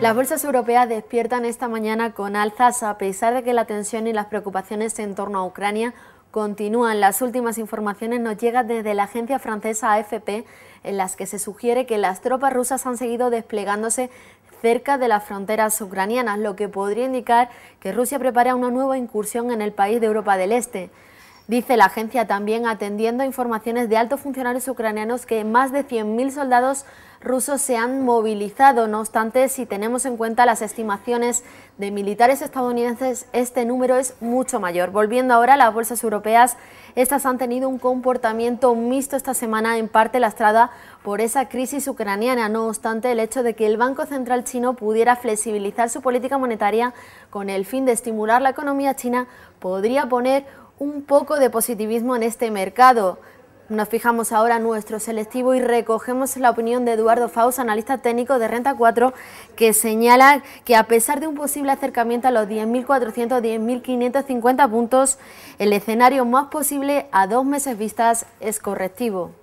Las bolsas europeas despiertan esta mañana con alzas a pesar de que la tensión y las preocupaciones en torno a Ucrania continúan. Las últimas informaciones nos llegan desde la agencia francesa AFP en las que se sugiere que las tropas rusas han seguido desplegándose cerca de las fronteras ucranianas, lo que podría indicar que Rusia prepara una nueva incursión en el país de Europa del Este. Dice la agencia también atendiendo a informaciones de altos funcionarios ucranianos que más de 100.000 soldados rusos se han movilizado. No obstante, si tenemos en cuenta las estimaciones de militares estadounidenses, este número es mucho mayor. Volviendo ahora a las bolsas europeas, estas han tenido un comportamiento mixto esta semana, en parte lastrada por esa crisis ucraniana. No obstante, el hecho de que el Banco Central chino pudiera flexibilizar su política monetaria con el fin de estimular la economía china podría poner un poco de positivismo en este mercado. Nos fijamos ahora en nuestro selectivo y recogemos la opinión de Eduardo Faust, analista técnico de Renta 4, que señala que a pesar de un posible acercamiento a los 10.400, 10.550 puntos, el escenario más posible a dos meses vistas es correctivo.